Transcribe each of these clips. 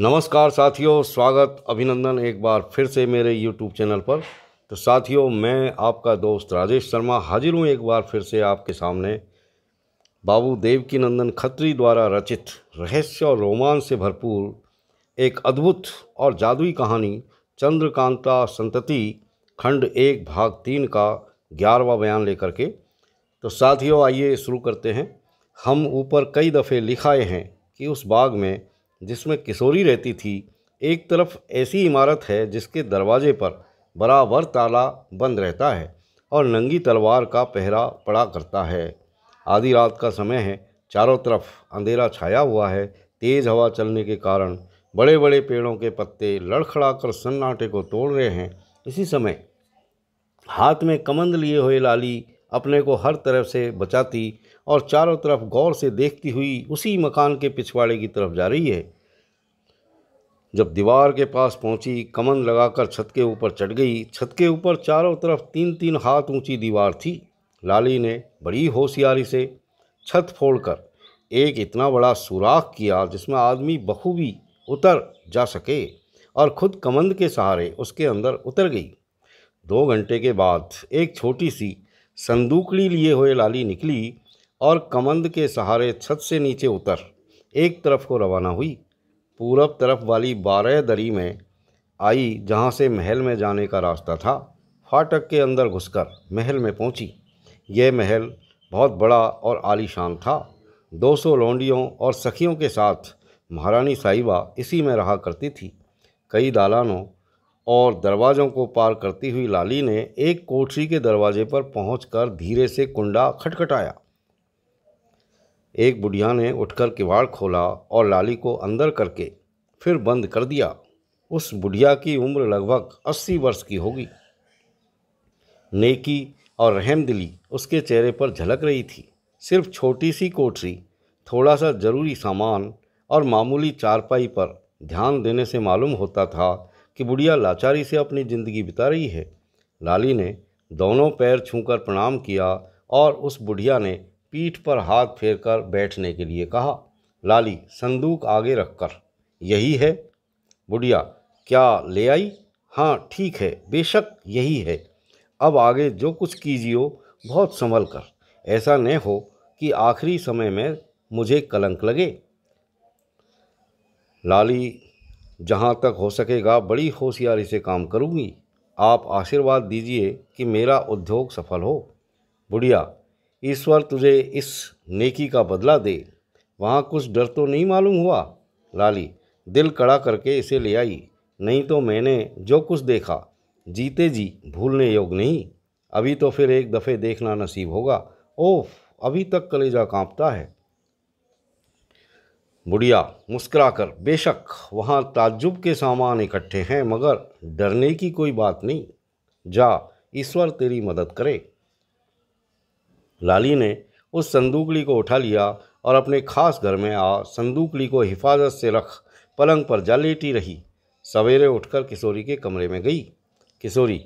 नमस्कार साथियों स्वागत अभिनंदन एक बार फिर से मेरे यूट्यूब चैनल पर तो साथियों मैं आपका दोस्त राजेश शर्मा हाजिर हूँ एक बार फिर से आपके सामने बाबू देवकी नंदन खत्री द्वारा रचित रहस्य और रोमांच से भरपूर एक अद्भुत और जादुई कहानी चंद्रकांता संतति खंड एक भाग तीन का ग्यारहवा बयान लेकर के तो साथियों आइए शुरू करते हैं हम ऊपर कई दफ़े लिखाए हैं कि उस बाग में जिसमें किशोरी रहती थी एक तरफ ऐसी इमारत है जिसके दरवाजे पर बराबर ताला बंद रहता है और नंगी तलवार का पहरा पड़ा करता है आधी रात का समय है चारों तरफ अंधेरा छाया हुआ है तेज़ हवा चलने के कारण बड़े बड़े पेड़ों के पत्ते लड़खड़ाकर सन्नाटे को तोड़ रहे हैं इसी समय हाथ में कमंद लिए हुए लाली अपने को हर तरफ से बचाती और चारों तरफ गौर से देखती हुई उसी मकान के पिछवाड़े की तरफ जा रही है जब दीवार के पास पहुंची कमन लगाकर छत के ऊपर चढ़ गई छत के ऊपर चारों तरफ तीन तीन हाथ ऊंची दीवार थी लाली ने बड़ी होशियारी से छत फोड़कर एक इतना बड़ा सुराख किया जिसमें आदमी बखूबी उतर जा सके और खुद कमंद के सहारे उसके अंदर उतर गई दो घंटे के बाद एक छोटी सी संदूकड़ी लिए हुए लाली निकली और कमंद के सहारे छत से नीचे उतर एक तरफ को रवाना हुई पूरब तरफ वाली बारह दरी में आई जहाँ से महल में जाने का रास्ता था फाटक के अंदर घुसकर महल में पहुँची यह महल बहुत बड़ा और आलीशान था 200 लौंडियों और सखियों के साथ महारानी साहिबा इसी में रहा करती थी कई दालानों और दरवाज़ों को पार करती हुई लाली ने एक कोठरी के दरवाजे पर पहुंचकर धीरे से कुंडा खटखटाया एक बुढ़िया ने उठकर किवाड़ खोला और लाली को अंदर करके फिर बंद कर दिया उस बुढ़िया की उम्र लगभग अस्सी वर्ष की होगी नेकी और रहमदिली उसके चेहरे पर झलक रही थी सिर्फ छोटी सी कोठरी थोड़ा सा ज़रूरी सामान और मामूली चारपाई पर ध्यान देने से मालूम होता था कि बुढ़िया लाचारी से अपनी ज़िंदगी बिता रही है लाली ने दोनों पैर छूकर प्रणाम किया और उस बुढ़िया ने पीठ पर हाथ फेरकर बैठने के लिए कहा लाली संदूक आगे रखकर यही है बुढ़िया क्या ले आई हाँ ठीक है बेशक यही है अब आगे जो कुछ कीजियो बहुत संभल कर ऐसा न हो कि आखिरी समय में मुझे कलंक लगे लाली जहाँ तक हो सकेगा बड़ी होशियारी से काम करूँगी आप आशीर्वाद दीजिए कि मेरा उद्योग सफल हो बुढ़िया ईश्वर तुझे इस नेकी का बदला दे वहाँ कुछ डर तो नहीं मालूम हुआ लाली दिल कड़ा करके इसे ले आई नहीं तो मैंने जो कुछ देखा जीते जी भूलने योग नहीं अभी तो फिर एक दफ़े देखना नसीब होगा ओफ अभी तक कलेजा कांपता है बुढ़िया मुस्करा कर बेशक वहाँ ताज्जुब के सामान इकट्ठे हैं मगर डरने की कोई बात नहीं जा ईश्वर तेरी मदद करे लाली ने उस संदूकड़ी को उठा लिया और अपने खास घर में आ संदूकड़ी को हिफाजत से रख पलंग पर जा लेटी रही सवेरे उठकर किशोरी के कमरे में गई किशोरी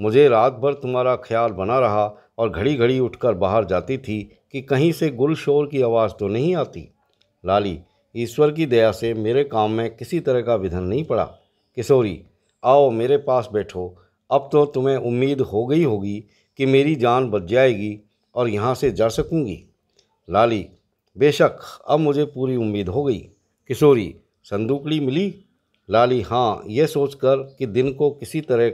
मुझे रात भर तुम्हारा ख्याल बना रहा और घड़ी घड़ी उठकर बाहर जाती थी कि कहीं से गुल शोर की आवाज़ तो नहीं आती लाली ईश्वर की दया से मेरे काम में किसी तरह का विधन नहीं पड़ा किशोरी आओ मेरे पास बैठो अब तो तुम्हें उम्मीद हो गई होगी कि मेरी जान बच जाएगी और यहाँ से जा सकूँगी लाली बेशक अब मुझे पूरी उम्मीद हो गई किशोरी संदूकड़ी मिली लाली हाँ यह सोचकर कि दिन को किसी तरह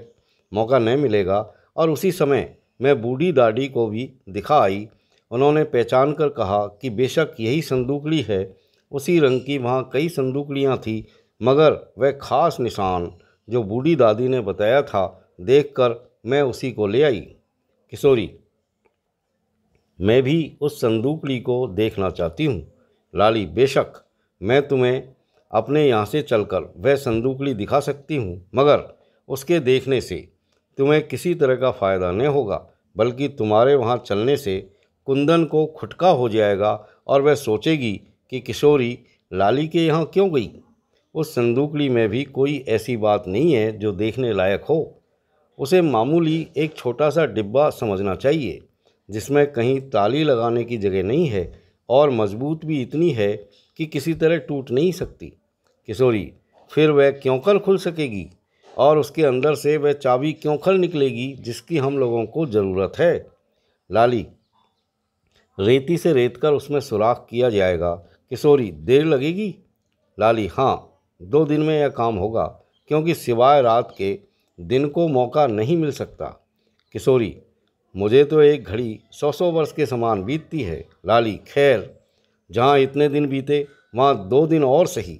मौका नहीं मिलेगा और उसी समय मैं बूढ़ी दादी को भी दिखा आई उन्होंने पहचान कर कहा कि बेशक यही संदूकड़ी है उसी रंग की वहाँ कई संदूकड़ियाँ थीं मगर वह खास निशान जो बूढ़ी दादी ने बताया था देखकर मैं उसी को ले आई किशोरी मैं भी उस संदूकड़ी को देखना चाहती हूँ लाली बेशक मैं तुम्हें अपने यहाँ से चलकर वह संदूकड़ी दिखा सकती हूँ मगर उसके देखने से तुम्हें किसी तरह का फ़ायदा नहीं होगा बल्कि तुम्हारे वहाँ चलने से कुंदन को खुटका हो जाएगा और वह सोचेगी कि किशोरी लाली के यहाँ क्यों गई उस संदूकड़ी में भी कोई ऐसी बात नहीं है जो देखने लायक हो उसे मामूली एक छोटा सा डिब्बा समझना चाहिए जिसमें कहीं ताली लगाने की जगह नहीं है और मजबूत भी इतनी है कि किसी तरह टूट नहीं सकती किशोरी फिर वह क्योंकल खुल सकेगी और उसके अंदर से वह चाबी क्योंकल निकलेगी जिसकी हम लोगों को ज़रूरत है लाली रेती से रेत कर उसमें सुराख किया जाएगा किशोरी देर लगेगी लाली हाँ दो दिन में यह काम होगा क्योंकि सिवाय रात के दिन को मौका नहीं मिल सकता किशोरी मुझे तो एक घड़ी सौ सौ वर्ष के समान बीतती है लाली खैर जहाँ इतने दिन बीते वहाँ दो दिन और सही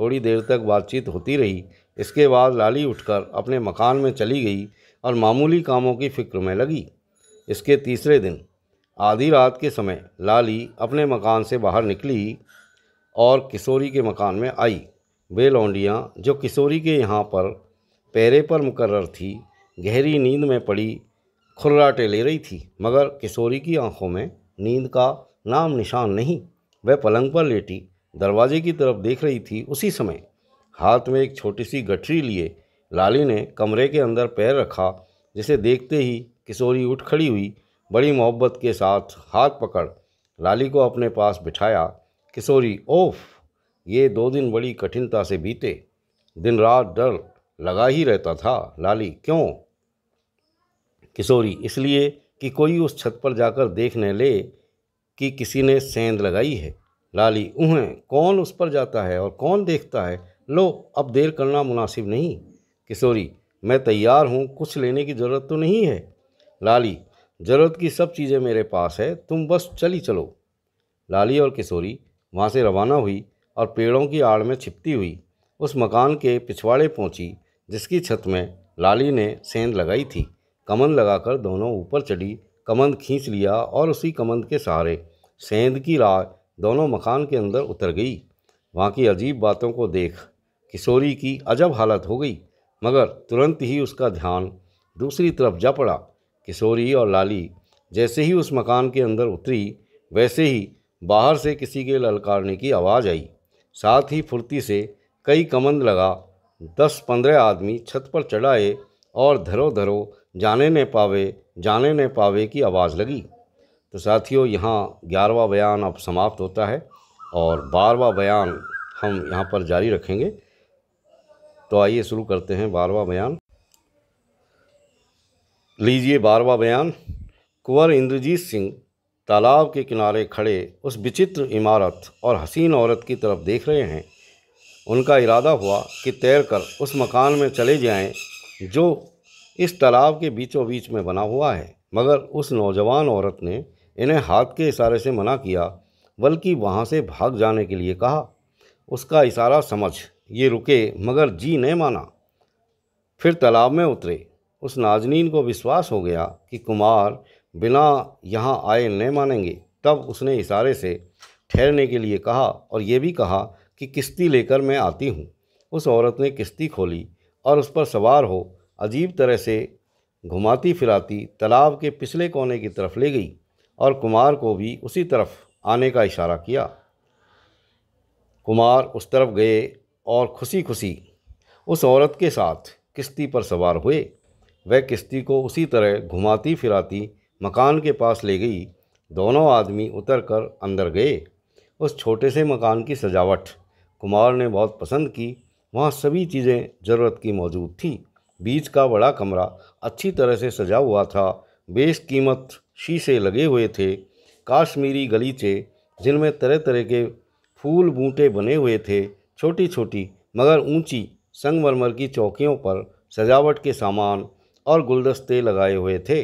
थोड़ी देर तक बातचीत होती रही इसके बाद लाली उठकर अपने मकान में चली गई और मामूली कामों की फिक्र में लगी इसके तीसरे दिन आधी रात के समय लाली अपने मकान से बाहर निकली और किशोरी के मकान में आई वे लौंडियाँ जो किशोरी के यहाँ पर पैरे पर मुकर्र थी गहरी नींद में पड़ी खुर्राटे ले रही थी मगर किशोरी की आंखों में नींद का नाम निशान नहीं वह पलंग पर लेटी दरवाजे की तरफ देख रही थी उसी समय हाथ में एक छोटी सी गठरी लिए लाली ने कमरे के अंदर पैर रखा जिसे देखते ही किशोरी उठ खड़ी हुई बड़ी मोहब्बत के साथ हाथ पकड़ लाली को अपने पास बिठाया किशोरी ओफ ये दो दिन बड़ी कठिनता से बीते दिन रात डर लगा ही रहता था लाली क्यों किशोरी इसलिए कि कोई उस छत पर जाकर देखने ले कि किसी ने सेंध लगाई है लाली ऊँह कौन उस पर जाता है और कौन देखता है लो अब देर करना मुनासिब नहीं किशोरी मैं तैयार हूँ कुछ लेने की ज़रूरत तो नहीं है लाली ज़रूरत की सब चीज़ें मेरे पास है तुम बस चली चलो लाली और किशोरी वहाँ से रवाना हुई और पेड़ों की आड़ में छिपती हुई उस मकान के पिछवाड़े पहुँची जिसकी छत में लाली ने सेंध लगाई थी कमंद लगाकर दोनों ऊपर चढ़ी कमंद खींच लिया और उसी कमंद के सहारे सेंध की राह दोनों मकान के अंदर उतर गई वहाँ की अजीब बातों को देख किशोरी की अजब हालत हो गई मगर तुरंत ही उसका ध्यान दूसरी तरफ जा पड़ा किशोरी और लाली जैसे ही उस मकान के अंदर उतरी वैसे ही बाहर से किसी के ललकारने की आवाज़ आई साथ ही फुर्ती से कई कमंद लगा दस पंद्रह आदमी छत पर चढ़ाए और धरो धरो जाने न पावे जाने न पावे की आवाज़ लगी तो साथियों यहाँ ग्यारहवा बयान अब समाप्त होता है और बारवा बयान हम यहाँ पर जारी रखेंगे तो आइए शुरू करते हैं बारवा बयान लीजिए बारवा बयान कुंवर इंद्रजीत सिंह तालाब के किनारे खड़े उस विचित्र इमारत और हसीन औरत की तरफ देख रहे हैं उनका इरादा हुआ कि तैर कर उस मकान में चले जाएं जो इस तालाब के बीचों बीच में बना हुआ है मगर उस नौजवान औरत ने इन्हें हाथ के इशारे से मना किया बल्कि वहाँ से भाग जाने के लिए कहा उसका इशारा समझ ये रुके मगर जी नहीं माना फिर तालाब में उतरे उस नाजनीन को विश्वास हो गया कि कुमार बिना यहाँ आए न मानेंगे तब उसने इशारे से ठहरने के लिए कहा और ये भी कहा कि किश्ती लेकर मैं आती हूँ उस औरत ने किश्ती खोली और उस पर सवार हो अजीब तरह से घुमाती फिराती तालाब के पिछले कोने की तरफ ले गई और कुमार को भी उसी तरफ आने का इशारा किया कुमार उस तरफ गए और खुशी खुशी उस औरत के साथ किश्ती पर सवार हुए वह किश्ती को उसी तरह घुमाती फिराती मकान के पास ले गई दोनों आदमी उतर कर अंदर गए उस छोटे से मकान की सजावट कुमार ने बहुत पसंद की वहाँ सभी चीज़ें ज़रूरत की मौजूद थी बीच का बड़ा कमरा अच्छी तरह से सजा हुआ था कीमत शीशे लगे हुए थे काश्मीरी गलीचे जिनमें तरह तरह के फूल बूटे बने हुए थे छोटी छोटी मगर ऊंची संगमरमर की चौकियों पर सजावट के सामान और गुलदस्ते लगाए हुए थे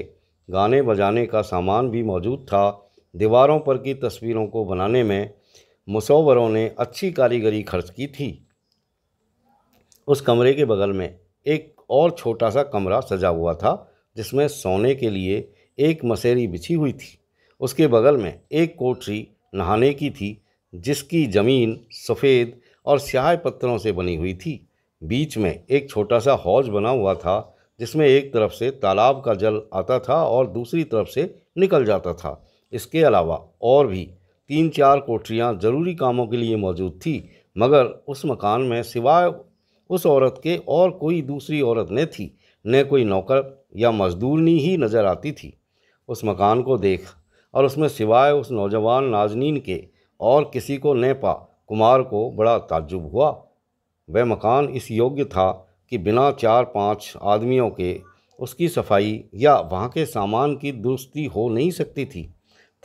गाने बजाने का सामान भी मौजूद था दीवारों पर की तस्वीरों को बनाने में मुसवरों ने अच्छी कारीगरी खर्च की थी उस कमरे के बगल में एक और छोटा सा कमरा सजा हुआ था जिसमें सोने के लिए एक मसेरी बिछी हुई थी उसके बगल में एक कोठरी नहाने की थी जिसकी ज़मीन सफ़ेद और स्याह पत्थरों से बनी हुई थी बीच में एक छोटा सा हौज बना हुआ था जिसमें एक तरफ से तालाब का जल आता था और दूसरी तरफ से निकल जाता था इसके अलावा और भी तीन चार कोठरियाँ ज़रूरी कामों के लिए मौजूद थी मगर उस मकान में सिवाय उस औरत के और कोई दूसरी औरत न थी न कोई नौकर या मजदूरनी ही नज़र आती थी उस मकान को देख और उसमें सिवाय उस नौजवान नाजनीन के और किसी को न पा कुमार को बड़ा ताज्जुब हुआ वह मकान इस योग्य था कि बिना चार पांच आदमियों के उसकी सफाई या वहाँ के सामान की दुरुस्ती हो नहीं सकती थी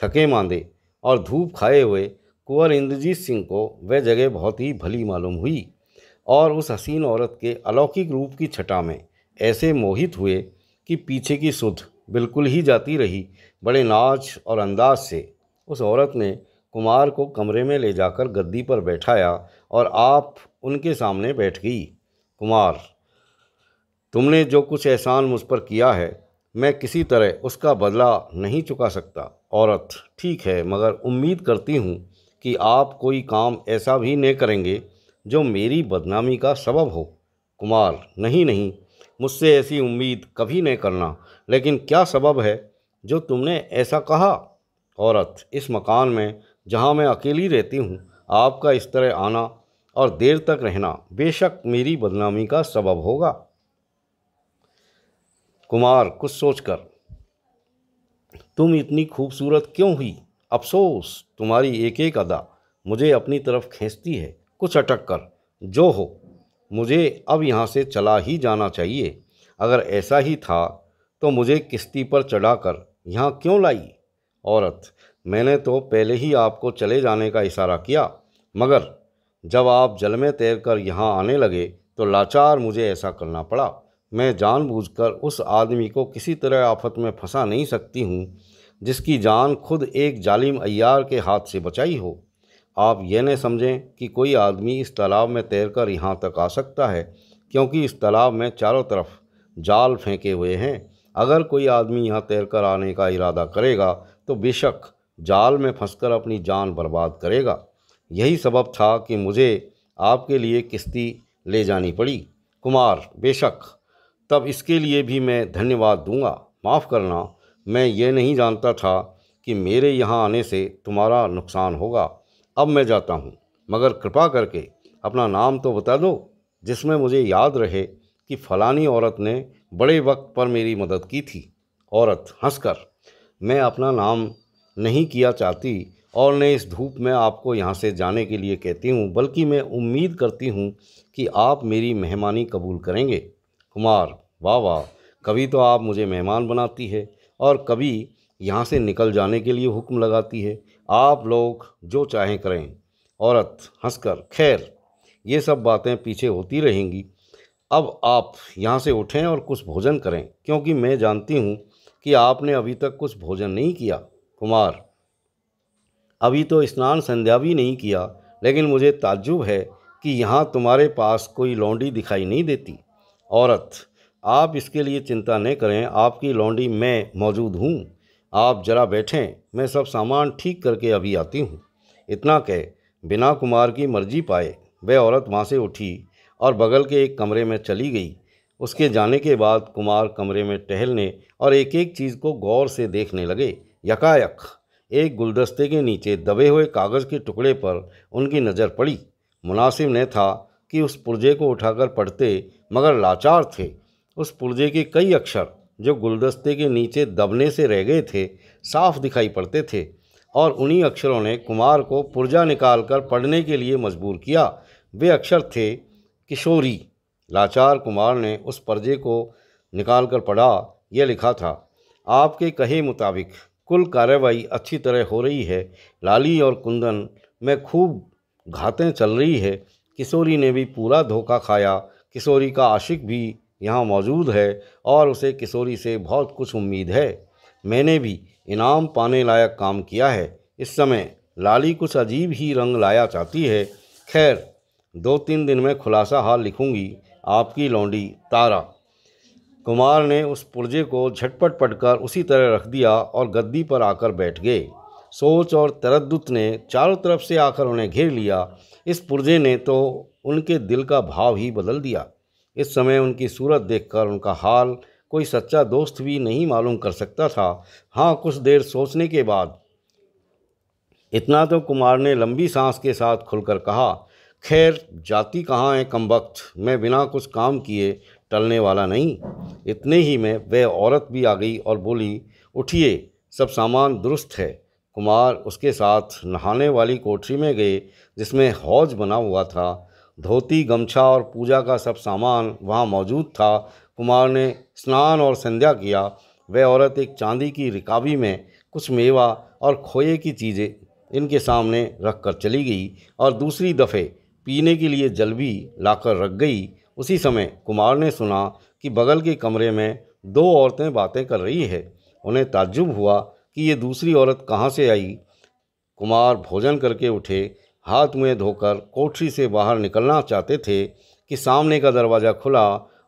थके मांदे और धूप खाए हुए कुंवर इंद्रजीत सिंह को वह जगह बहुत ही भली मालूम हुई और उस हसीन औरत के अलौकिक रूप की छटा में ऐसे मोहित हुए कि पीछे की सुध बिल्कुल ही जाती रही बड़े नाच और अंदाज से उस औरत ने कुमार को कमरे में ले जाकर गद्दी पर बैठाया और आप उनके सामने बैठ गई कुमार तुमने जो कुछ एहसान मुझ पर किया है मैं किसी तरह उसका बदला नहीं चुका सकता औरत ठीक है मगर उम्मीद करती हूँ कि आप कोई काम ऐसा भी नहीं करेंगे जो मेरी बदनामी का सबब हो कुमार नहीं नहीं मुझसे ऐसी उम्मीद कभी नहीं करना लेकिन क्या सबब है जो तुमने ऐसा कहा औरत इस मकान में जहाँ मैं अकेली रहती हूँ आपका इस तरह आना और देर तक रहना बेशक मेरी बदनामी का सबब होगा कुमार कुछ सोचकर तुम इतनी खूबसूरत क्यों हुई अफसोस तुम्हारी एक एक अदा मुझे अपनी तरफ खींचती है कुछ अटक कर जो हो मुझे अब यहाँ से चला ही जाना चाहिए अगर ऐसा ही था तो मुझे किश्ती पर चढ़ाकर यहाँ क्यों लाई औरत मैंने तो पहले ही आपको चले जाने का इशारा किया मगर जब आप जल में तैर कर यहाँ आने लगे तो लाचार मुझे ऐसा करना पड़ा मैं जानबूझकर उस आदमी को किसी तरह आफत में फंसा नहीं सकती हूँ जिसकी जान खुद एक जालिम अय्यार के हाथ से बचाई हो आप यह न समझें कि कोई आदमी इस तालाब में तैर कर यहाँ तक आ सकता है क्योंकि इस तालाब में चारों तरफ जाल फेंके हुए हैं अगर कोई आदमी यहाँ तैर कर आने का इरादा करेगा तो बेशक जाल में फंसकर अपनी जान बर्बाद करेगा यही सबब था कि मुझे आपके लिए किश्ती ले जानी पड़ी कुमार बेशक तब इसके लिए भी मैं धन्यवाद दूंगा माफ़ करना मैं ये नहीं जानता था कि मेरे यहाँ आने से तुम्हारा नुकसान होगा अब मैं जाता हूँ मगर कृपा करके अपना नाम तो बता दो जिसमें मुझे याद रहे कि फलानी औरत ने बड़े वक्त पर मेरी मदद की थी औरत हंसकर मैं अपना नाम नहीं किया चाहती और न इस धूप में आपको यहाँ से जाने के लिए कहती हूँ बल्कि मैं उम्मीद करती हूँ कि आप मेरी मेहमानी कबूल करेंगे कुमार वाह वाह कभी तो आप मुझे मेहमान बनाती है और कभी यहाँ से निकल जाने के लिए हुक्म लगाती है आप लोग जो चाहें करें औरत हंसकर खैर ये सब बातें पीछे होती रहेंगी अब आप यहाँ से उठें और कुछ भोजन करें क्योंकि मैं जानती हूँ कि आपने अभी तक कुछ भोजन नहीं किया कुमार अभी तो स्नान संध्या भी नहीं किया लेकिन मुझे ताज्जुब है कि यहाँ तुम्हारे पास कोई लौंडी दिखाई नहीं देती औरत आप इसके लिए चिंता न करें आपकी लौंडी मैं मौजूद हूँ आप जरा बैठें मैं सब सामान ठीक करके अभी आती हूँ इतना कह बिना कुमार की मर्जी पाए वह औरत वहाँ से उठी और बगल के एक कमरे में चली गई उसके जाने के बाद कुमार कमरे में टहलने और एक एक चीज़ को गौर से देखने लगे यकायक एक गुलदस्ते के नीचे दबे हुए कागज़ के टुकड़े पर उनकी नज़र पड़ी मुनासिब ने था कि उस पुर्जे को उठाकर पढ़ते मगर लाचार थे उस पुर्जे के कई अक्षर जो गुलदस्ते के नीचे दबने से रह गए थे साफ दिखाई पड़ते थे और उन्हीं अक्षरों ने कुमार को पुर्जा निकालकर पढ़ने के लिए मजबूर किया वे अक्षर थे किशोरी लाचार कुमार ने उस पर्जे को निकाल कर पढ़ा यह लिखा था आपके कहे मुताबिक कुल कार्रवाई अच्छी तरह हो रही है लाली और कुंदन में खूब घातें चल रही है किशोरी ने भी पूरा धोखा खाया किशोरी का आशिक भी यहाँ मौजूद है और उसे किशोरी से बहुत कुछ उम्मीद है मैंने भी इनाम पाने लायक काम किया है इस समय लाली कुछ अजीब ही रंग लाया चाहती है खैर दो तीन दिन में खुलासा हाल लिखूंगी आपकी लौंडी तारा कुमार ने उस पुर्जे को झटपट पटकर उसी तरह रख दिया और गद्दी पर आकर बैठ गए सोच और तरदुत ने चारों तरफ से आकर उन्हें घेर लिया इस पुर्जे ने तो उनके दिल का भाव ही बदल दिया इस समय उनकी सूरत देखकर उनका हाल कोई सच्चा दोस्त भी नहीं मालूम कर सकता था हाँ कुछ देर सोचने के बाद इतना तो कुमार ने लंबी सांस के साथ खुलकर कहा खैर जाती कहाँ है कम वक्त मैं बिना कुछ काम किए टलने वाला नहीं इतने ही में वह औरत भी आ गई और बोली उठिए सब सामान दुरुस्त है कुमार उसके साथ नहाने वाली कोठरी में गए जिसमें हौज बना हुआ था धोती गमछा और पूजा का सब सामान वहाँ मौजूद था कुमार ने स्नान और संध्या किया वह औरत एक चांदी की रिकाबी में कुछ मेवा और खोए की चीज़ें इनके सामने रख कर चली गई और दूसरी दफ़े पीने के लिए जल भी लाकर रख गई उसी समय कुमार ने सुना कि बगल के कमरे में दो औरतें बातें कर रही है उन्हें ताज्जुब हुआ कि ये दूसरी औरत कहाँ से आई कुमार भोजन करके उठे हाथ मुँह धोकर कोठरी से बाहर निकलना चाहते थे कि सामने का दरवाज़ा खुला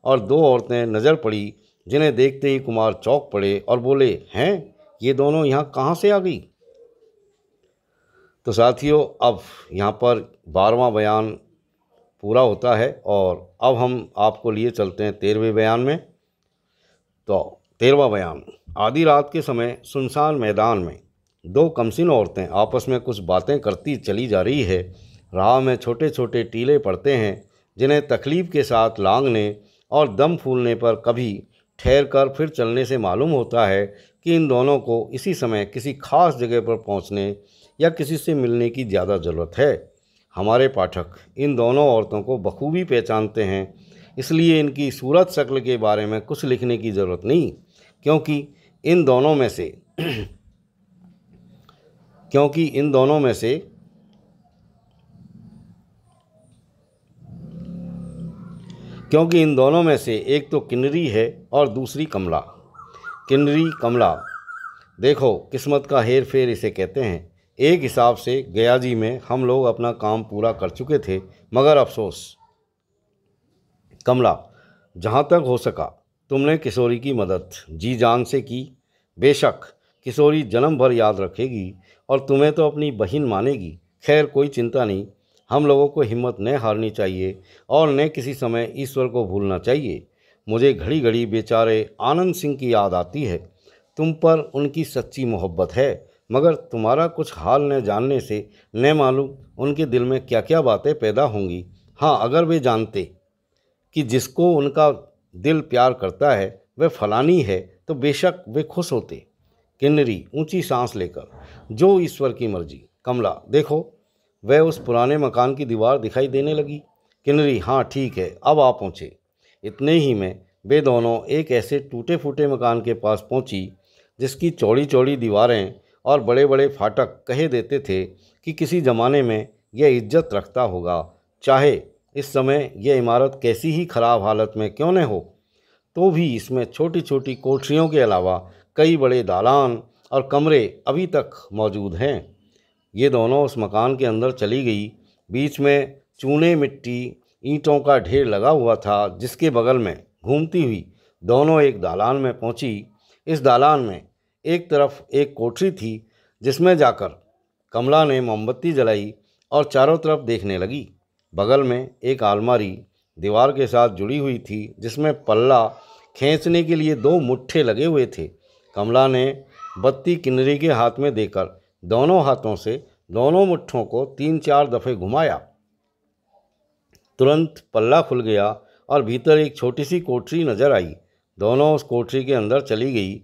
और दो औरतें नज़र पड़ी जिन्हें देखते ही कुमार चौक पड़े और बोले हैं ये दोनों यहाँ कहाँ से आ गई तो साथियों अब यहाँ पर बारवा बयान पूरा होता है और अब हम आपको लिए चलते हैं तेरहवें बयान में तो तेरहवा बयान आधी रात के समय सुनसान मैदान में दो कमसिन औरतें आपस में कुछ बातें करती चली जा रही है राह में छोटे छोटे टीले पड़ते हैं जिन्हें तकलीफ़ के साथ लांगने और दम फूलने पर कभी ठहर कर फिर चलने से मालूम होता है कि इन दोनों को इसी समय किसी खास जगह पर पहुंचने या किसी से मिलने की ज़्यादा ज़रूरत है हमारे पाठक इन दोनों औरतों को बखूबी पहचानते हैं इसलिए इनकी सूरत शक्ल के बारे में कुछ लिखने की ज़रूरत नहीं क्योंकि इन दोनों में से क्योंकि इन दोनों में से क्योंकि इन दोनों में से एक तो किन्नरी है और दूसरी कमला किन्नरी कमला देखो किस्मत का हेर फेर इसे कहते हैं एक हिसाब से गया जी में हम लोग अपना काम पूरा कर चुके थे मगर अफसोस कमला जहाँ तक हो सका तुमने किशोरी की मदद जी जान से की बेशक किशोरी जन्म भर याद रखेगी और तुम्हें तो अपनी बहन मानेगी खैर कोई चिंता नहीं हम लोगों को हिम्मत न हारनी चाहिए और न किसी समय ईश्वर को भूलना चाहिए मुझे घड़ी घड़ी बेचारे आनंद सिंह की याद आती है तुम पर उनकी सच्ची मोहब्बत है मगर तुम्हारा कुछ हाल न जानने से न मालूम उनके दिल में क्या क्या बातें पैदा होंगी हाँ अगर वे जानते कि जिसको उनका दिल प्यार करता है वह फलानी है तो बेशक वे खुश होते किन्नरी ऊंची सांस लेकर जो ईश्वर की मर्जी कमला देखो वह उस पुराने मकान की दीवार दिखाई देने लगी किन्नरी हाँ ठीक है अब आप पहुँचे इतने ही में वे दोनों एक ऐसे टूटे फूटे मकान के पास पहुँची जिसकी चौड़ी चौड़ी दीवारें और बड़े बड़े फाटक कहे देते थे कि किसी ज़माने में यह इज्जत रखता होगा चाहे इस समय यह इमारत कैसी ही खराब हालत में क्यों न हो तो भी इसमें छोटी छोटी कोठरियों के अलावा कई बड़े दालान और कमरे अभी तक मौजूद हैं ये दोनों उस मकान के अंदर चली गई बीच में चूने मिट्टी ईंटों का ढेर लगा हुआ था जिसके बगल में घूमती हुई दोनों एक दालान में पहुंची इस दालान में एक तरफ एक कोठरी थी जिसमें जाकर कमला ने मोमबत्ती जलाई और चारों तरफ देखने लगी बगल में एक आलमारी दीवार के साथ जुड़ी हुई थी जिसमें पल्ला खींचने के लिए दो मुट्ठे लगे हुए थे कमला ने बत्ती किन्नरी के हाथ में देकर दोनों हाथों से दोनों मुट्ठों को तीन चार दफ़े घुमाया तुरंत पल्ला खुल गया और भीतर एक छोटी सी कोठरी नजर आई दोनों उस कोठरी के अंदर चली गई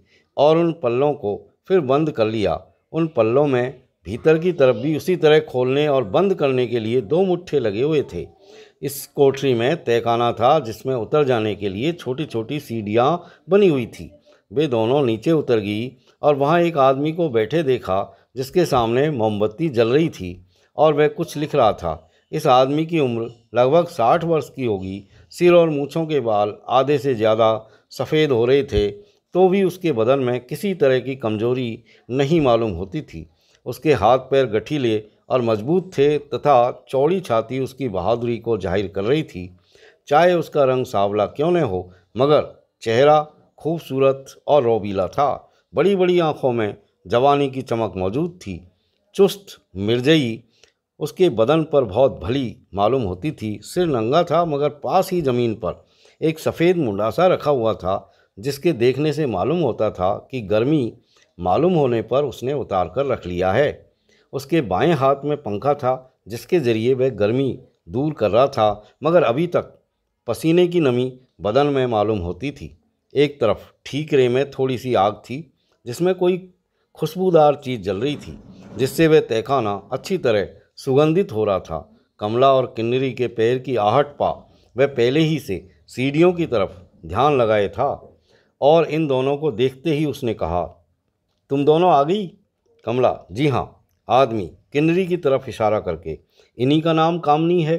और उन पल्लों को फिर बंद कर लिया उन पल्लों में भीतर की तरफ भी उसी तरह खोलने और बंद करने के लिए दो मुट्ठे लगे हुए थे इस कोठरी में तहखाना था जिसमें उतर जाने के लिए छोटी छोटी सीढ़ियाँ बनी हुई थी वे दोनों नीचे उतर गई और वहाँ एक आदमी को बैठे देखा जिसके सामने मोमबत्ती जल रही थी और वह कुछ लिख रहा था इस आदमी की उम्र लगभग साठ वर्ष की होगी सिर और मूछों के बाल आधे से ज़्यादा सफ़ेद हो रहे थे तो भी उसके बदन में किसी तरह की कमजोरी नहीं मालूम होती थी उसके हाथ पैर गठीले और मजबूत थे तथा चौड़ी छाती उसकी बहादुरी को जाहिर कर रही थी चाहे उसका रंग सांवला क्यों न हो मगर चेहरा खूबसूरत और रोबीला था बड़ी बड़ी आँखों में जवानी की चमक मौजूद थी चुस्त मिर्जई उसके बदन पर बहुत भली मालूम होती थी सिर नंगा था मगर पास ही ज़मीन पर एक सफ़ेद मुंडासा रखा हुआ था जिसके देखने से मालूम होता था कि गर्मी मालूम होने पर उसने उतार कर रख लिया है उसके बाएं हाथ में पंखा था जिसके ज़रिए वह गर्मी दूर कर रहा था मगर अभी तक पसीने की नमी बदन में मालूम होती थी एक तरफ ठीकरे में थोड़ी सी आग थी जिसमें कोई खुशबूदार चीज़ जल रही थी जिससे वह तहखाना अच्छी तरह सुगंधित हो रहा था कमला और किन्नरी के पैर की आहट पा वह पहले ही से सीढ़ियों की तरफ ध्यान लगाए था और इन दोनों को देखते ही उसने कहा तुम दोनों आ गई कमला जी हाँ आदमी किन्नरी की तरफ इशारा करके इन्हीं का नाम कामनी है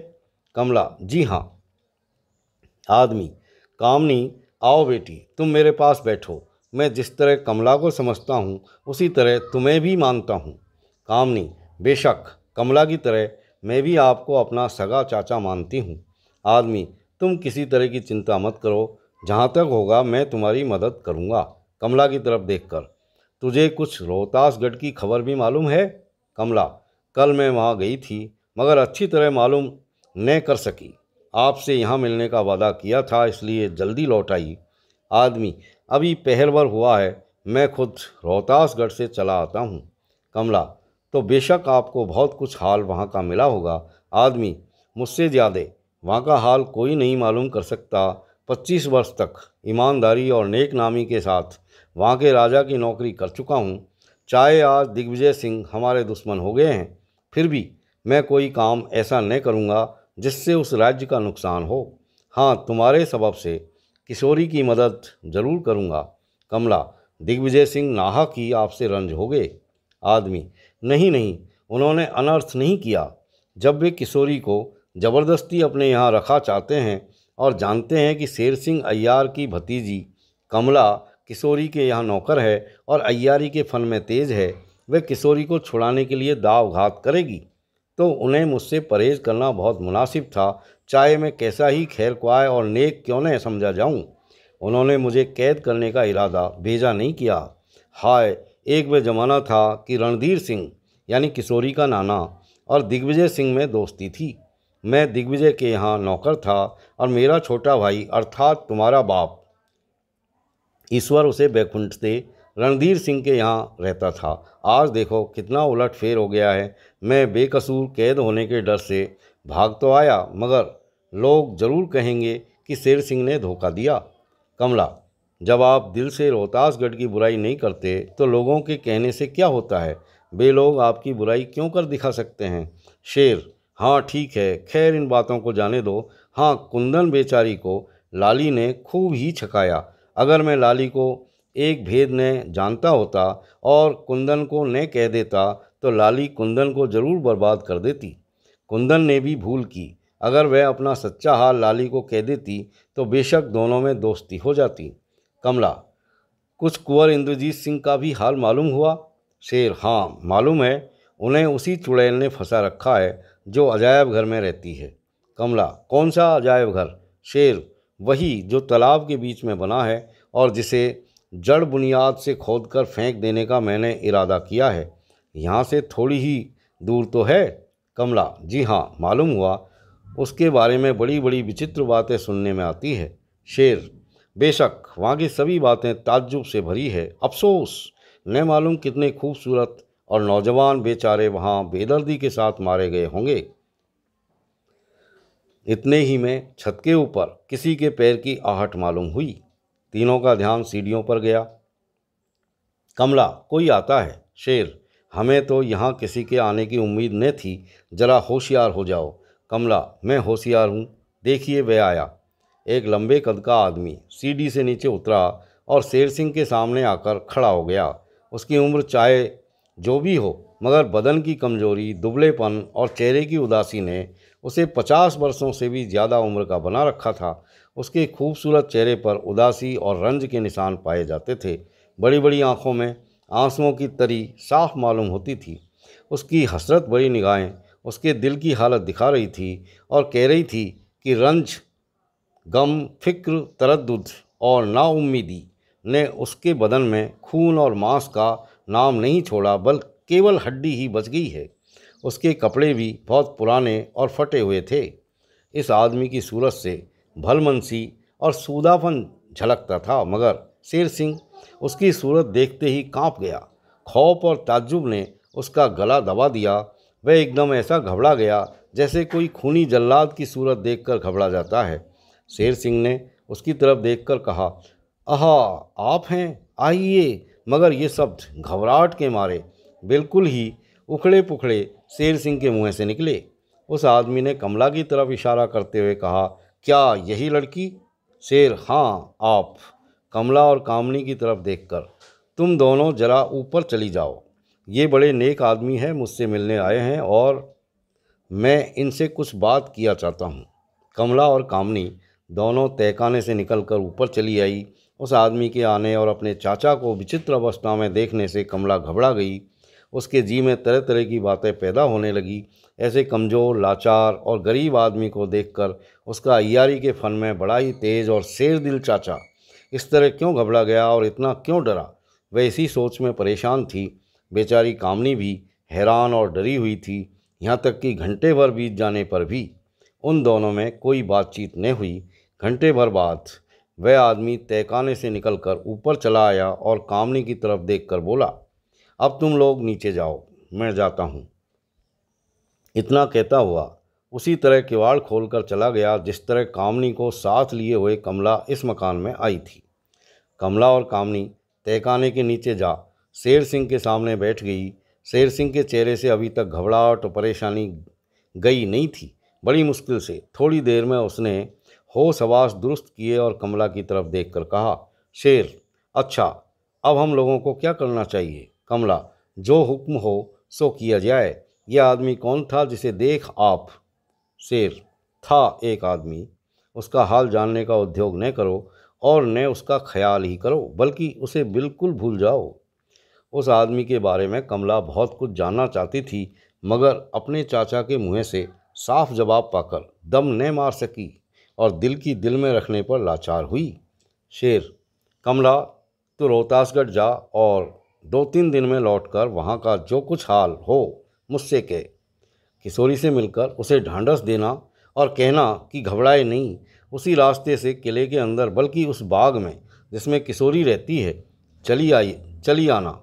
कमला जी हाँ आदमी कामनी आओ बेटी तुम मेरे पास बैठो मैं जिस तरह कमला को समझता हूँ उसी तरह तुम्हें भी मानता हूँ कामनी बेशक कमला की तरह मैं भी आपको अपना सगा चाचा मानती हूँ आदमी तुम किसी तरह की चिंता मत करो जहाँ तक होगा मैं तुम्हारी मदद करूँगा कमला की तरफ देखकर तुझे कुछ रोहतासगढ़ की खबर भी मालूम है कमला कल मैं वहाँ गई थी मगर अच्छी तरह मालूम न कर सकी आपसे यहाँ मिलने का वादा किया था इसलिए जल्दी लौट आई आदमी अभी पहलवर हुआ है मैं खुद रोहतासगढ़ से चला आता हूँ कमला तो बेशक आपको बहुत कुछ हाल वहाँ का मिला होगा आदमी मुझसे ज़्यादा वहाँ का हाल कोई नहीं मालूम कर सकता पच्चीस वर्ष तक ईमानदारी और नेक नामी के साथ वहाँ के राजा की नौकरी कर चुका हूँ चाहे आज दिग्विजय सिंह हमारे दुश्मन हो गए हैं फिर भी मैं कोई काम ऐसा नहीं करूँगा जिससे उस राज्य का नुकसान हो हाँ तुम्हारे सबब से किशोरी की मदद जरूर करूँगा कमला दिग्विजय सिंह नाहा की आपसे रंज हो गए आदमी नहीं नहीं उन्होंने अनर्थ नहीं किया जब वे किशोरी को ज़बरदस्ती अपने यहाँ रखा चाहते हैं और जानते हैं कि शेर सिंह अय्यार की भतीजी कमला किशोरी के यहाँ नौकर है और अय्यारी के फन में तेज है वह किशोरी को छुड़ाने के लिए दाव घात करेगी तो उन्हें मुझसे परहेज करना बहुत मुनासिब था चाहे मैं कैसा ही खैर ख्वाए और नेक क्यों न समझा जाऊं उन्होंने मुझे कैद करने का इरादा भेजा नहीं किया हाय एक वह ज़माना था कि रणधीर सिंह यानी किशोरी का नाना और दिग्विजय सिंह में दोस्ती थी मैं दिग्विजय के यहाँ नौकर था और मेरा छोटा भाई अर्थात तुम्हारा बाप ईश्वर उसे बैकुंठ से रणधीर सिंह के यहाँ रहता था आज देखो कितना उलट फेर हो गया है मैं बेकसूर कैद होने के डर से भाग तो आया मगर लोग जरूर कहेंगे कि शेर सिंह ने धोखा दिया कमला जब आप दिल से रोहतासगढ़ की बुराई नहीं करते तो लोगों के कहने से क्या होता है वे लोग आपकी बुराई क्यों कर दिखा सकते हैं शेर हाँ ठीक है खैर इन बातों को जाने दो हाँ कुंदन बेचारी को लाली ने खूब ही छकाया अगर मैं लाली को एक भेद ने जानता होता और कुंदन को न कह देता तो लाली कुंदन को जरूर बर्बाद कर देती कुंदन ने भी भूल की अगर वह अपना सच्चा हाल लाली को कह देती तो बेशक दोनों में दोस्ती हो जाती कमला कुछ कुंवर इंद्रजीत सिंह का भी हाल मालूम हुआ शेर हाँ मालूम है उन्हें उसी चुड़ैल ने फंसा रखा है जो अजायब घर में रहती है कमला कौन सा अजायब घर शेर वही जो तालाब के बीच में बना है और जिसे जड़ बुनियाद से खोदकर फेंक देने का मैंने इरादा किया है यहाँ से थोड़ी ही दूर तो है कमला जी हाँ मालूम हुआ उसके बारे में बड़ी बड़ी विचित्र बातें सुनने में आती है शेर बेशक वहाँ की सभी बातें ताज्जुब से भरी है अफसोस न मालूम कितने खूबसूरत और नौजवान बेचारे वहाँ बेदर्दी के साथ मारे गए होंगे इतने ही में छत के ऊपर किसी के पैर की आहट मालूम हुई तीनों का ध्यान सीढ़ियों पर गया कमला कोई आता है शेर हमें तो यहाँ किसी के आने की उम्मीद नहीं थी जरा होशियार हो जाओ कमला मैं होशियार हूँ देखिए वह आया एक लंबे कद का आदमी सीढ़ी से नीचे उतरा और शेर सिंह के सामने आकर खड़ा हो गया उसकी उम्र चाहे जो भी हो मगर बदन की कमजोरी दुबलेपन और चेहरे की उदासी ने उसे पचास वर्षों से भी ज़्यादा उम्र का बना रखा था उसके खूबसूरत चेहरे पर उदासी और रंज के निशान पाए जाते थे बड़ी बड़ी आँखों में आंसुओं की तरी साफ मालूम होती थी उसकी हसरत बड़ी निगाहें उसके दिल की हालत दिखा रही थी और कह रही थी कि रंज गम फिक्र तरद और नाउमीदी ने उसके बदन में खून और मांस का नाम नहीं छोड़ा बल केवल हड्डी ही बच गई है उसके कपड़े भी बहुत पुराने और फटे हुए थे इस आदमी की सूरत से भलमनसी और सूदापन झलकता था मगर शेर सिंह उसकी सूरत देखते ही कांप गया खौफ और ताज्जुब ने उसका गला दबा दिया वह एकदम ऐसा घबरा गया जैसे कोई खूनी जल्लाद की सूरत देखकर घबरा जाता है शेर सिंह ने उसकी तरफ देखकर कहा आहा आप हैं आइए मगर ये शब्द घबराहट के मारे बिल्कुल ही उखड़े पुखड़े शेर सिंह के मुँह से निकले उस आदमी ने कमला की तरफ इशारा करते हुए कहा क्या यही लड़की शेर हाँ आप कमला और कामनी की तरफ देखकर तुम दोनों जरा ऊपर चली जाओ ये बड़े नेक आदमी हैं मुझसे मिलने आए हैं और मैं इनसे कुछ बात किया चाहता हूँ कमला और कामनी दोनों तहखाने से निकलकर ऊपर चली आई उस आदमी के आने और अपने चाचा को विचित्र अवस्था में देखने से कमला घबरा गई उसके जी में तरह तरह की बातें पैदा होने लगी ऐसे कमज़ोर लाचार और गरीब आदमी को देखकर उसका अयारी के फन में बड़ा ही तेज़ और शेर दिल चाचा इस तरह क्यों घबरा गया और इतना क्यों डरा वह इसी सोच में परेशान थी बेचारी कामनी भी हैरान और डरी हुई थी यहाँ तक कि घंटे भर बीत जाने पर भी उन दोनों में कोई बातचीत नहीं हुई घंटे भर बाद वह आदमी तहखाने से निकलकर ऊपर चला आया और कामनी की तरफ देखकर बोला अब तुम लोग नीचे जाओ मैं जाता हूँ इतना कहता हुआ उसी तरह किवाड़ खोलकर चला गया जिस तरह कामनी को साथ लिए हुए कमला इस मकान में आई थी कमला और कामनी तहकाने के नीचे जा शेर सिंह के सामने बैठ गई शेर सिंह के चेहरे से अभी तक घबराहट और परेशानी गई नहीं थी बड़ी मुश्किल से थोड़ी देर में उसने होश आवास दुरुस्त किए और कमला की तरफ देख कहा शेर अच्छा अब हम लोगों को क्या करना चाहिए कमला जो हुक्म हो सो किया जाए यह आदमी कौन था जिसे देख आप शेर था एक आदमी उसका हाल जानने का उद्योग न करो और न उसका ख्याल ही करो बल्कि उसे बिल्कुल भूल जाओ उस आदमी के बारे में कमला बहुत कुछ जानना चाहती थी मगर अपने चाचा के मुँह से साफ जवाब पाकर दम न मार सकी और दिल की दिल में रखने पर लाचार हुई शेर कमला तो रोहतासगढ़ जा और दो तीन दिन में लौटकर वहाँ का जो कुछ हाल हो मुझसे कह किशोरी से मिलकर उसे ढांढस देना और कहना कि घबराए नहीं उसी रास्ते से किले के अंदर बल्कि उस बाग में जिसमें किशोरी रहती है चली आई चली आना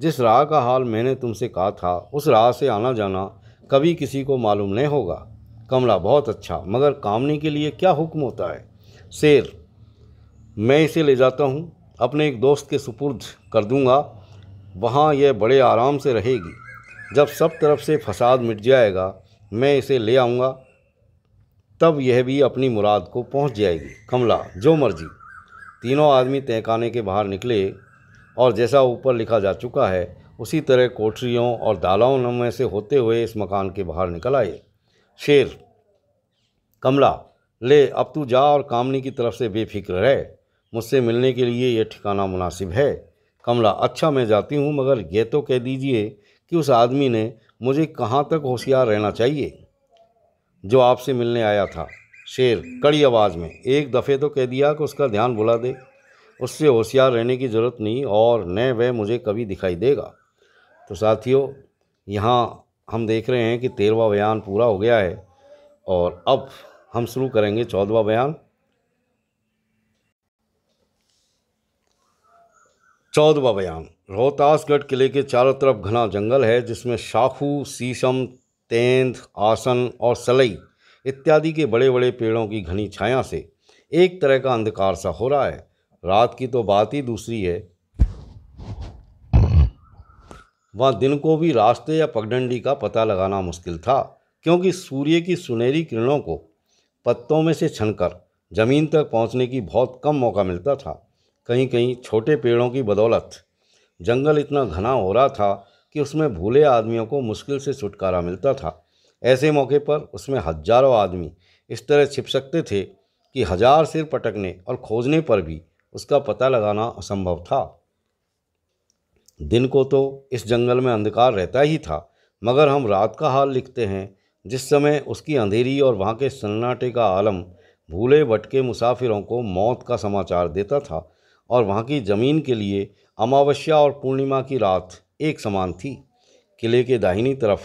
जिस राह का हाल मैंने तुमसे कहा था उस राह से आना जाना कभी किसी को मालूम नहीं होगा कमला बहुत अच्छा मगर कामनी के लिए क्या हुक्म होता है शेर मैं इसे ले जाता हूँ अपने एक दोस्त के सुपुर्द कर दूँगा वहाँ यह बड़े आराम से रहेगी जब सब तरफ से फसाद मिट जाएगा मैं इसे ले आऊँगा तब यह भी अपनी मुराद को पहुँच जाएगी कमला जो मर्जी तीनों आदमी तहकाने के बाहर निकले और जैसा ऊपर लिखा जा चुका है उसी तरह कोठरियों और दालाओं में से होते हुए इस मकान के बाहर निकल आए शेर कमला ले अब तू जा और कामनी की तरफ से बेफिक्र रह मुझसे मिलने के लिए यह ठिकाना मुनासिब है कमला अच्छा मैं जाती हूँ मगर यह तो कह दीजिए कि उस आदमी ने मुझे कहाँ तक होशियार रहना चाहिए जो आपसे मिलने आया था शेर कड़ी आवाज़ में एक दफ़े तो कह दिया कि उसका ध्यान बुला दे उससे होशियार रहने की ज़रूरत नहीं और न वह मुझे कभी दिखाई देगा तो साथियों यहाँ हम देख रहे हैं कि तेरहवा बयान पूरा हो गया है और अब हम शुरू करेंगे चौदवा बयान चौदवा बयान रोहतासगढ़ किले के चारों तरफ घना जंगल है जिसमें शाखू शीशम तेंद आसन और सलई इत्यादि के बड़े बड़े पेड़ों की घनी छाया से एक तरह का अंधकार सा हो रहा है रात की तो बात ही दूसरी है वहाँ दिन को भी रास्ते या पगडंडी का पता लगाना मुश्किल था क्योंकि सूर्य की सुनहरी किरणों को पत्तों में से छनकर ज़मीन तक पहुँचने की बहुत कम मौका मिलता था कहीं कहीं छोटे पेड़ों की बदौलत जंगल इतना घना हो रहा था कि उसमें भूले आदमियों को मुश्किल से छुटकारा मिलता था ऐसे मौके पर उसमें हजारों आदमी इस तरह छिप सकते थे कि हजार सिर पटकने और खोजने पर भी उसका पता लगाना असंभव था दिन को तो इस जंगल में अंधकार रहता ही था मगर हम रात का हाल लिखते हैं जिस समय उसकी अंधेरी और वहाँ के सन्नाटे का आलम भूले भटके मुसाफिरों को मौत का समाचार देता था और वहाँ की ज़मीन के लिए अमावस्या और पूर्णिमा की रात एक समान थी किले के दाहिनी तरफ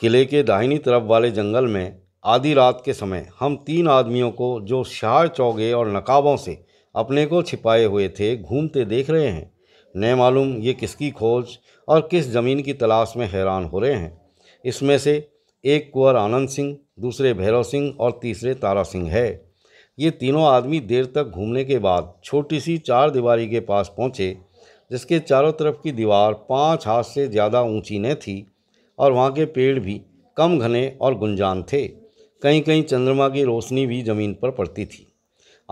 किले के दाहिनी तरफ वाले जंगल में आधी रात के समय हम तीन आदमियों को जो शार चौगे और नकाबों से अपने को छिपाए हुए थे घूमते देख रहे हैं न मालूम ये किसकी खोज और किस ज़मीन की तलाश में हैरान हो रहे हैं इसमें से एक कुंवर आनंद सिंह दूसरे भैरव सिंह और तीसरे तारा सिंह है ये तीनों आदमी देर तक घूमने के बाद छोटी सी चार दीवारी के पास पहुँचे जिसके चारों तरफ की दीवार पाँच हाथ से ज़्यादा ऊंची न थी और वहाँ के पेड़ भी कम घने और गुंजान थे कहीं कहीं चंद्रमा की रोशनी भी जमीन पर पड़ती थी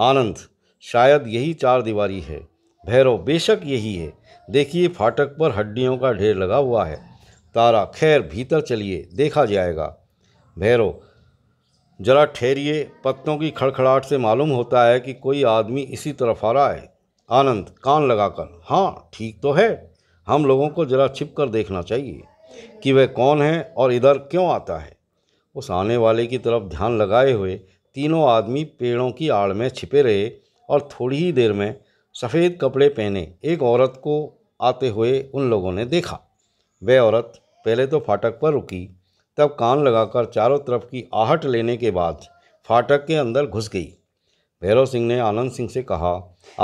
आनंद शायद यही चार दीवारी है भैरव बेशक यही है देखिए फाटक पर हड्डियों का ढेर लगा हुआ है तारा खैर भीतर चलिए देखा जाएगा भैरव जरा ठहरिए पत्तों की खड़खड़ाहट से मालूम होता है कि कोई आदमी इसी तरफ आ रहा है आनंद कान लगाकर हाँ ठीक तो है हम लोगों को जरा छिप कर देखना चाहिए कि वह कौन है और इधर क्यों आता है उस आने वाले की तरफ ध्यान लगाए हुए तीनों आदमी पेड़ों की आड़ में छिपे रहे और थोड़ी ही देर में सफ़ेद कपड़े पहने एक औरत को आते हुए उन लोगों ने देखा वह औरत पहले तो फाटक पर रुकी तब कान लगाकर चारों तरफ की आहट लेने के बाद फाटक के अंदर घुस गई भैरव सिंह ने आनंद सिंह से कहा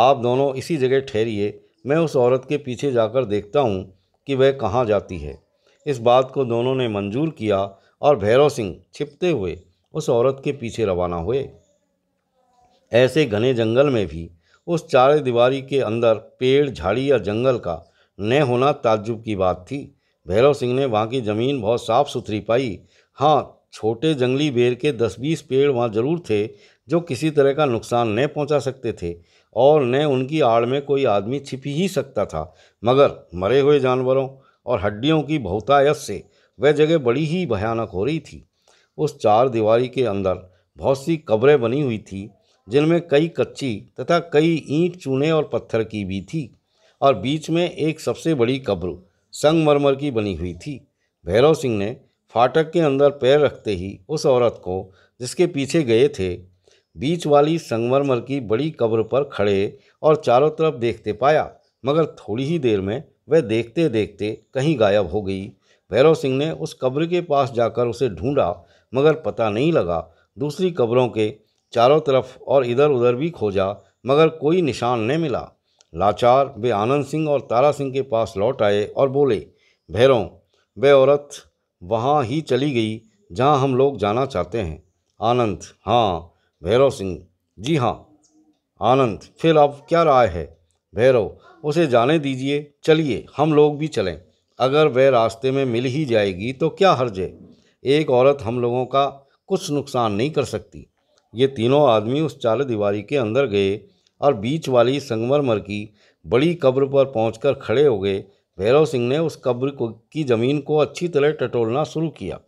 आप दोनों इसी जगह ठहरिए मैं उस औरत के पीछे जाकर देखता हूँ कि वह कहाँ जाती है इस बात को दोनों ने मंजूर किया और भैरव सिंह छिपते हुए उस औरत के पीछे रवाना हुए ऐसे घने जंगल में भी उस चारे दीवारी के अंदर पेड़ झाड़ी या जंगल का न होना ताज्जुब की बात थी भैरव सिंह ने वहाँ की ज़मीन बहुत साफ़ सुथरी पाई हाँ छोटे जंगली बेर के दस बीस पेड़ वहाँ ज़रूर थे जो किसी तरह का नुकसान न पहुँचा सकते थे और न उनकी आड़ में कोई आदमी छिपी ही सकता था मगर मरे हुए जानवरों और हड्डियों की बहुतायत से वह जगह बड़ी ही भयानक हो रही थी उस चार दीवारी के अंदर बहुत सी कब्रें बनी हुई थी जिनमें कई कच्ची तथा कई ईंट चूने और पत्थर की भी थी और बीच में एक सबसे बड़ी कब्र संगमरमर की बनी हुई थी भैरव सिंह ने फाटक के अंदर पैर रखते ही उस औरत को जिसके पीछे गए थे बीच वाली संगमरमर की बड़ी कब्र पर खड़े और चारों तरफ देखते पाया मगर थोड़ी ही देर में वह देखते देखते कहीं गायब हो गई भैरव सिंह ने उस कब्र के पास जाकर उसे ढूंढा मगर पता नहीं लगा दूसरी कब्रों के चारों तरफ और इधर उधर भी खोजा मगर कोई निशान नहीं मिला लाचार वे आनंद सिंह और तारा सिंह के पास लौट आए और बोले भैरों वे औरत वहाँ ही चली गई जहाँ हम लोग जाना चाहते हैं आनंद हाँ भैरव सिंह जी हाँ आनंद फिर अब क्या राय है भैरव उसे जाने दीजिए चलिए हम लोग भी चलें अगर वह रास्ते में मिल ही जाएगी तो क्या हर्ज है एक औरत हम लोगों का कुछ नुकसान नहीं कर सकती ये तीनों आदमी उस चार दीवारी के अंदर गए और बीच वाली संगमरमर की बड़ी कब्र पर पहुंचकर खड़े हो गए भैरव सिंह ने उस कब्र को की ज़मीन को अच्छी तरह टटोलना शुरू किया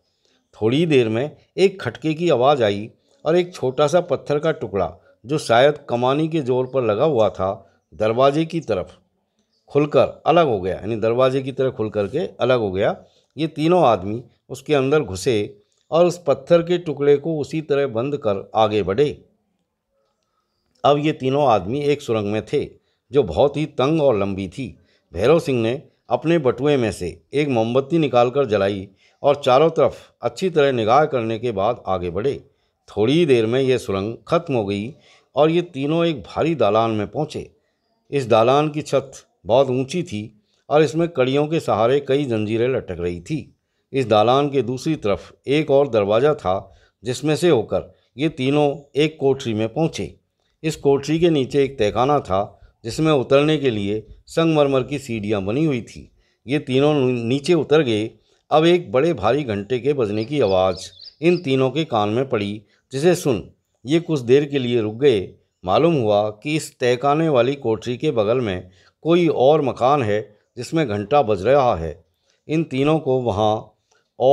थोड़ी देर में एक खटके की आवाज़ आई और एक छोटा सा पत्थर का टुकड़ा जो शायद कमानी के जोर पर लगा हुआ था दरवाजे की तरफ खुलकर अलग हो गया यानी दरवाजे की तरफ खुल करके अलग हो गया ये तीनों आदमी उसके अंदर घुसे और उस पत्थर के टुकड़े को उसी तरह बंद कर आगे बढ़े अब ये तीनों आदमी एक सुरंग में थे जो बहुत ही तंग और लंबी थी भैरव सिंह ने अपने बटुए में से एक मोमबत्ती निकालकर जलाई और चारों तरफ अच्छी तरह निगाह करने के बाद आगे बढ़े थोड़ी ही देर में यह सुरंग खत्म हो गई और ये तीनों एक भारी दालान में पहुँचे इस दालान की छत बहुत ऊंची थी और इसमें कड़ियों के सहारे कई जंजीरें लटक रही थी इस दालान के दूसरी तरफ एक और दरवाज़ा था जिसमें से होकर ये तीनों एक कोठरी में पहुँचे इस कोठरी के नीचे एक तहखाना था जिसमें उतरने के लिए संगमरमर की सीढ़ियाँ बनी हुई थी ये तीनों नीचे उतर गए अब एक बड़े भारी घंटे के बजने की आवाज़ इन तीनों के कान में पड़ी जिसे सुन ये कुछ देर के लिए रुक गए मालूम हुआ कि इस तहखाने वाली कोठरी के बगल में कोई और मकान है जिसमें घंटा बज रहा है इन तीनों को वहाँ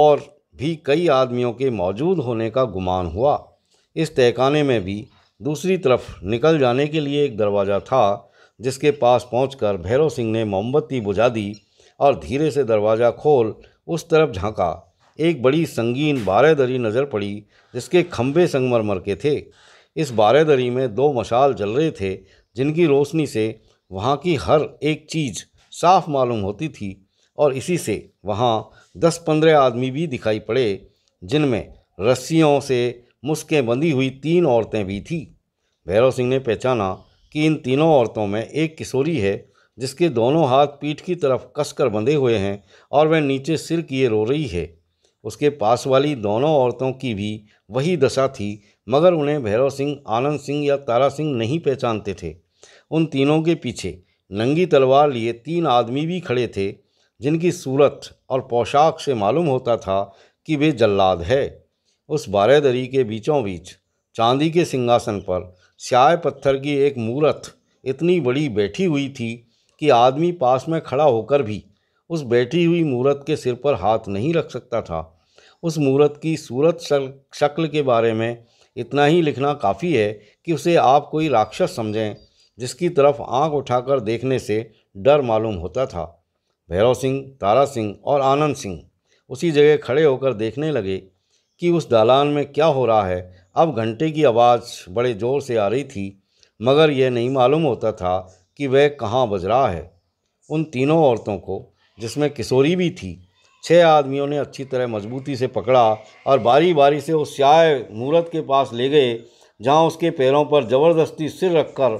और भी कई आदमियों के मौजूद होने का गुमान हुआ इस तहखाने में भी दूसरी तरफ निकल जाने के लिए एक दरवाज़ा था जिसके पास पहुंचकर भैरव सिंह ने मोमबत्ती बुझा दी और धीरे से दरवाज़ा खोल उस तरफ झांका एक बड़ी संगीन बारहदरी नज़र पड़ी जिसके खम्भे संगमरमर के थे इस बारहदरी में दो मशाल जल रहे थे जिनकी रोशनी से वहाँ की हर एक चीज़ साफ मालूम होती थी और इसी से वहाँ दस पंद्रह आदमी भी दिखाई पड़े जिनमें रस्सियों से मुस्कें बंधी हुई तीन औरतें भी थीं भैरव सिंह ने पहचाना कि इन तीनों औरतों में एक किशोरी है जिसके दोनों हाथ पीठ की तरफ कसकर बंधे हुए हैं और वह नीचे सिर किए रो रही है उसके पास वाली दोनों औरतों की भी वही दशा थी मगर उन्हें भैरव सिंह आनंद सिंह या तारा सिंह नहीं पहचानते थे उन तीनों के पीछे नंगी तलवार लिए तीन आदमी भी खड़े थे जिनकी सूरत और पोशाक से मालूम होता था कि वे जल्लाद है उस बारह दरी के बीचों बीच चांदी के सिंहासन पर स्याह पत्थर की एक मूर्त इतनी बड़ी बैठी हुई थी कि आदमी पास में खड़ा होकर भी उस बैठी हुई मूरत के सिर पर हाथ नहीं रख सकता था उस मूर्त की सूरत शक्ल के बारे में इतना ही लिखना काफ़ी है कि उसे आप कोई राक्षस समझें जिसकी तरफ आंख उठाकर देखने से डर मालूम होता था भैरव सिंह तारा सिंह और आनंद सिंह उसी जगह खड़े होकर देखने लगे कि उस दालान में क्या हो रहा है अब घंटे की आवाज़ बड़े ज़ोर से आ रही थी मगर यह नहीं मालूम होता था कि वह कहाँ बज रहा है उन तीनों औरतों को जिसमें किशोरी भी थी छह आदमियों ने अच्छी तरह मजबूती से पकड़ा और बारी बारी से उस स्याय मूरत के पास ले गए जहाँ उसके पैरों पर ज़बरदस्ती सिर रखकर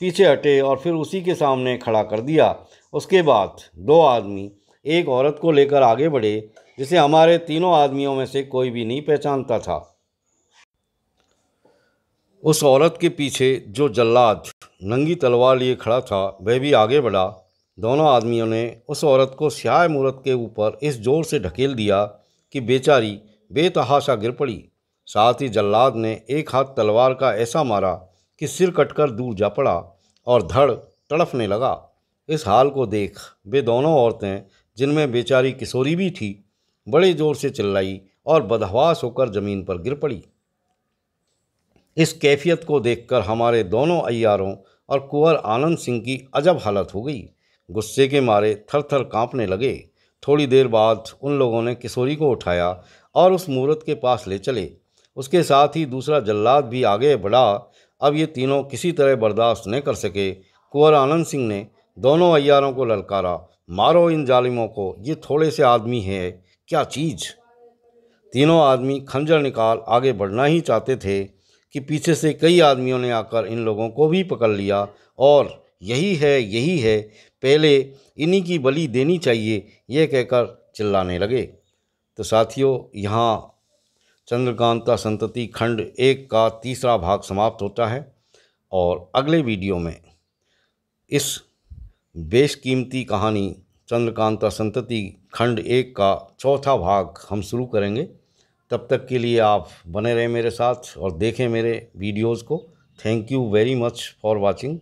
पीछे हटे और फिर उसी के सामने खड़ा कर दिया उसके बाद दो आदमी एक औरत को लेकर आगे बढ़े जिसे हमारे तीनों आदमियों में से कोई भी नहीं पहचानता था उस औरत के पीछे जो जल्लाद नंगी तलवार लिए खड़ा था वह भी आगे बढ़ा दोनों आदमियों ने उस औरत को स्याह मूर्त के ऊपर इस जोर से ढकेल दिया कि बेचारी बेतहाशा गिर पड़ी साथ ही जल्लाद ने एक हाथ तलवार का ऐसा मारा कि सिर कटकर दूर जा पड़ा और धड़ तड़फने लगा इस हाल को देख वे दोनों औरतें जिनमें बेचारी किशोरी भी थी बड़े जोर से चिल्लाई और बदहवास होकर ज़मीन पर गिर पड़ी इस कैफियत को देखकर हमारे दोनों अयारों और कुंवर आनंद सिंह की अजब हालत हो गई गुस्से के मारे थर थर काँपने लगे थोड़ी देर बाद उन लोगों ने किशोरी को उठाया और उस मूर्त के पास ले चले उसके साथ ही दूसरा जल्लाद भी आगे बढ़ा अब ये तीनों किसी तरह बर्दाश्त नहीं कर सके कुंवर आनंद सिंह ने दोनों अयारों को ललकारा मारो इन जालिमों को ये थोड़े से आदमी हैं क्या चीज तीनों आदमी खंजर निकाल आगे बढ़ना ही चाहते थे कि पीछे से कई आदमियों ने आकर इन लोगों को भी पकड़ लिया और यही है यही है पहले इन्हीं की बलि देनी चाहिए ये कहकर चिल्लाने लगे तो साथियों यहाँ चंद्रकांता संतति खंड एक का तीसरा भाग समाप्त होता है और अगले वीडियो में इस बेशकीमती कहानी चंद्रकांता संतति खंड एक का चौथा भाग हम शुरू करेंगे तब तक के लिए आप बने रहें मेरे साथ और देखें मेरे वीडियोज़ को thank you very much for watching